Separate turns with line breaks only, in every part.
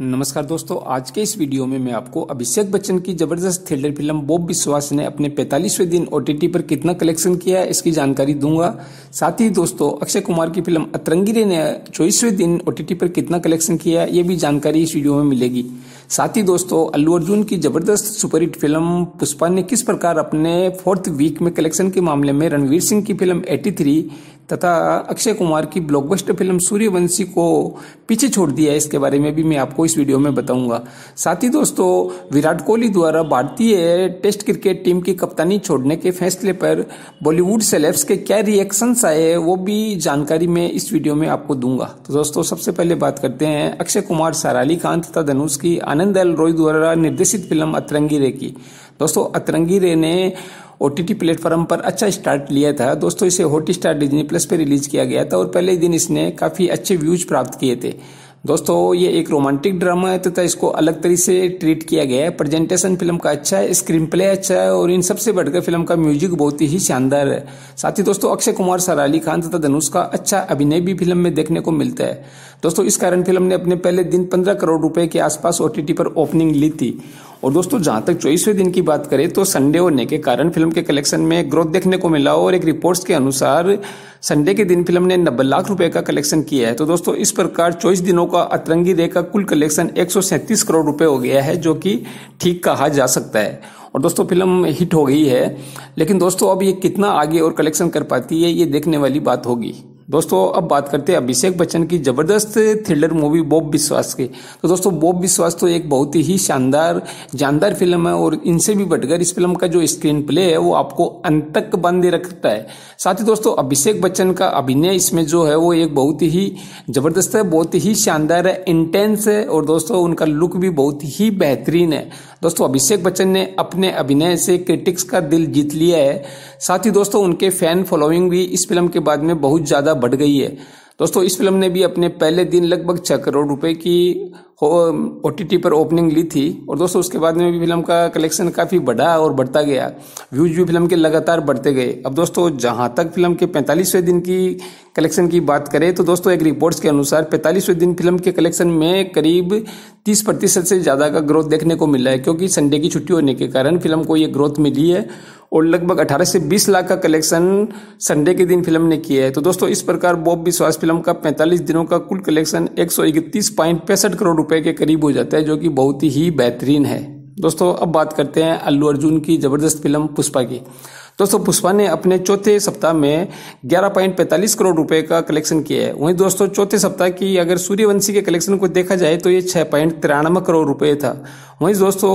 नमस्कार दोस्तों आज के इस वीडियो में मैं आपको अभिषेक बच्चन की जबरदस्त थ्रिलर फिल्म बॉब विश्वास ने अपने 45वें दिन ओटीटी पर कितना कलेक्शन किया है इसकी जानकारी दूंगा साथ ही दोस्तों अक्षय कुमार की फिल्म अतरंगिरे ने चौबीसवें दिन ओटीटी पर कितना कलेक्शन किया है ये भी जानकारी इस वीडियो में मिलेगी साथ ही दोस्तों अल्लू अर्जुन की जबरदस्त सुपरहिट फिल्म पुष्पा ने किस प्रकार अपने फोर्थ वीक में कलेक्शन के मामले में रणवीर सिंह की फिल्म एटी तथा अक्षय कुमार की ब्लॉकबस्टर फिल्म सूर्यवंशी को पीछे छोड़ दिया है इसके बारे में भी मैं आपको इस वीडियो में बताऊंगा साथ ही दोस्तों विराट कोहली द्वारा भारतीय टेस्ट क्रिकेट टीम की कप्तानी छोड़ने के फैसले पर बॉलीवुड सेलेब्स के क्या रिएक्शंस आए वो भी जानकारी मैं इस वीडियो में आपको दूंगा तो दोस्तों सबसे पहले बात करते हैं अक्षय कुमार साराली खान तथा धनुष की आनंद एल रॉय द्वारा निर्देशित फिल्म अतरंगी रे की दोस्तों अतरंगी रे ने ओ टी प्लेटफॉर्म पर अच्छा स्टार्ट लिया था दोस्तों इसे हॉट स्टार डिजनी प्लस पर रिलीज किया गया था और पहले दिन इसने काफी अच्छे व्यूज प्राप्त किए थे दोस्तों ये एक रोमांटिक ड्रामा है तथा तो इसको अलग तरीके से ट्रीट किया गया है प्रेजेंटेशन फिल्म का अच्छा है स्क्रीन प्ले अच्छा है और इन सबसे बढ़कर फिल्म का म्यूजिक बहुत ही शानदार है साथ ही दोस्तों अक्षय कुमार सर अली खान तथा धनुष का अच्छा अभिनय भी फिल्म में देखने को मिलता है दोस्तों इस कारण फिल्म ने अपने पहले दिन पंद्रह करोड़ रुपए के आसपास ओटीटी पर ओपनिंग ली थी और दोस्तों जहां तक चौबीसवें दिन की बात करें तो संडे होने के कारण फिल्म के कलेक्शन में ग्रोथ देखने को मिला और एक रिपोर्ट्स के अनुसार संडे के दिन फिल्म ने नब्बे लाख रुपए का कलेक्शन किया है तो दोस्तों इस प्रकार चौबीस दिनों का अतरंगी रे का कुल कलेक्शन एक करोड़ रुपए हो गया है जो कि ठीक कहा जा सकता है और दोस्तों फिल्म हिट हो गई है लेकिन दोस्तों अब ये कितना आगे और कलेक्शन कर पाती है ये देखने वाली बात होगी दोस्तों अब बात करते हैं अभिषेक बच्चन की जबरदस्त थ्रिलर मूवी बॉब विश्वास की तो दोस्तों बॉब विश्वास तो एक बहुत ही शानदार जानदार फिल्म है और इनसे भी बढ़कर इस फिल्म का जो स्क्रीन प्ले है वो आपको अंत तक बांधे रखता है साथ ही दोस्तों अभिषेक बच्चन का अभिनय इसमें जो है वो एक बहुत ही जबरदस्त है बहुत ही शानदार है इंटेंस है और दोस्तों उनका लुक भी बहुत ही बेहतरीन है दोस्तों अभिषेक बच्चन ने अपने अभिनय से क्रिटिक्स का दिल जीत लिया है साथ ही दोस्तों उनके फैन फॉलोइंग भी इस फिल्म के बाद में बहुत ज्यादा ज्यादा बढ़ गई है दोस्तों इस फिल्म ने भी अपने पहले दिन लगभग छः करोड़ रुपए की ओ टी पर ओपनिंग ली थी और दोस्तों उसके बाद में भी फिल्म का कलेक्शन काफ़ी बढ़ा और बढ़ता गया व्यूज भी फिल्म के लगातार बढ़ते गए अब दोस्तों जहां तक फिल्म के पैंतालीसवें दिन की कलेक्शन की बात करें तो दोस्तों एक रिपोर्ट्स के अनुसार पैंतालीसवें दिन फिल्म के कलेक्शन में करीब तीस प्रतिशत से ज़्यादा का ग्रोथ देखने को मिला है क्योंकि संडे की छुट्टी होने के कारण फिल्म को ये ग्रोथ मिली है और लगभग 18 से 20 लाख का कलेक्शन संडे के दिन फिल्म ने किया है तो दोस्तों इस प्रकार बॉब विश्वास फिल्म का 45 दिनों का कुल कलेक्शन एक करोड़ रुपए के करीब हो जाता है जो कि बहुत ही बेहतरीन है दोस्तों अब बात करते हैं अल्लू अर्जुन की जबरदस्त फिल्म पुष्पा की दोस्तों पुष्पा ने अपने चौथे सप्ताह में ग्यारह पॉइंट पैंतालीस करोड़ रुपए का कलेक्शन किया है वहीं दोस्तों चौथे सप्ताह की अगर सूर्यवंशी के कलेक्शन को देखा जाए तो ये छः पॉइंट तिरानवे करोड़ रुपए था वहीं दोस्तों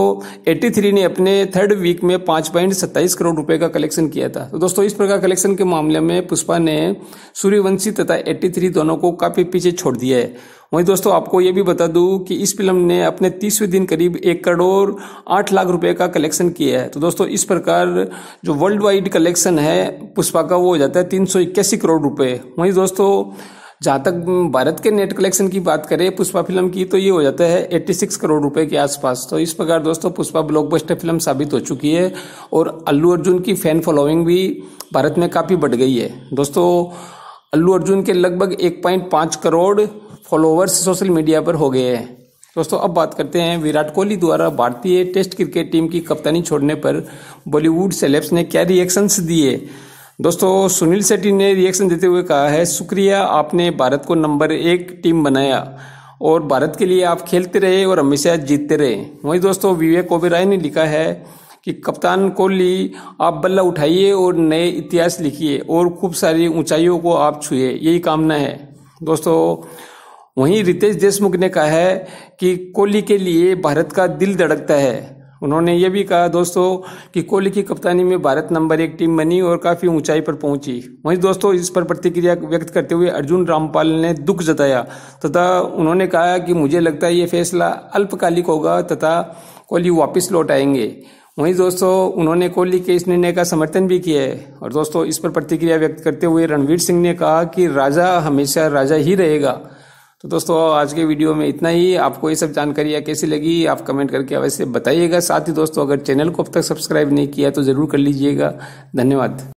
एट्टी थ्री ने अपने थर्ड वीक में पाँच पॉइंट सत्ताईस करोड़ रुपए का कलेक्शन किया था तो दोस्तों इस प्रकार कलेक्शन के मामले में पुष्पा ने सूर्यवंशी तथा थ्री दोनों को काफ़ी पीछे छोड़ दिया है वहीं दोस्तों आपको ये भी बता दूं कि इस फिल्म ने अपने तीसवें दिन करीब एक करोड़ आठ लाख रुपए का कलेक्शन किया है तो दोस्तों इस प्रकार जो वर्ल्ड वाइड कलेक्शन है पुष्पा का वो हो जाता है तीन सौ इक्यासी करोड़ रुपए वहीं दोस्तों जहाँ तक भारत के नेट कलेक्शन की बात करें पुष्पा फिल्म की तो ये हो जाता है 86 करोड़ रुपए के आसपास तो इस प्रकार दोस्तों पुष्पा ब्लॉकबस्टर फिल्म साबित हो चुकी है और अल्लू अर्जुन की फैन फॉलोइंग भी भारत में काफ़ी बढ़ गई है दोस्तों अल्लू अर्जुन के लगभग 1.5 करोड़ फॉलोअर्स सोशल मीडिया पर हो गए हैं दोस्तों अब बात करते हैं विराट कोहली द्वारा भारतीय टेस्ट क्रिकेट टीम की कप्तानी छोड़ने पर बॉलीवुड सेलेब्स ने क्या रिएक्शंस दिए दोस्तों सुनील शेट्टी ने रिएक्शन देते हुए कहा है शुक्रिया आपने भारत को नंबर एक टीम बनाया और भारत के लिए आप खेलते रहे और हमेशा जीतते रहे वहीं दोस्तों विवेक ओबेराय ने लिखा है कि कप्तान कोहली आप बल्ला उठाइए और नए इतिहास लिखिए और खूब सारी ऊंचाइयों को आप छुए यही कामना है दोस्तों वहीं रितेश देशमुख ने कहा है कि कोहली के लिए भारत का दिल धड़कता है उन्होंने ये भी कहा दोस्तों कि कोहली की कप्तानी में भारत नंबर एक टीम बनी और काफ़ी ऊंचाई पर पहुंची वहीं दोस्तों इस पर प्रतिक्रिया व्यक्त करते हुए अर्जुन रामपाल ने दुख जताया तथा उन्होंने कहा कि मुझे लगता है ये फैसला अल्पकालिक होगा तथा कोहली वापस लौट आएंगे वहीं दोस्तों उन्होंने कोहली के इस निर्णय का समर्थन भी किया है और दोस्तों इस पर प्रतिक्रिया व्यक्त करते हुए रणवीर सिंह ने कहा कि राजा हमेशा राजा ही रहेगा तो दोस्तों आज के वीडियो में इतना ही आपको ये सब जानकारी कैसी लगी आप कमेंट करके अवश्य बताइएगा साथ ही दोस्तों अगर चैनल को अब तक सब्सक्राइब नहीं किया तो ज़रूर कर लीजिएगा धन्यवाद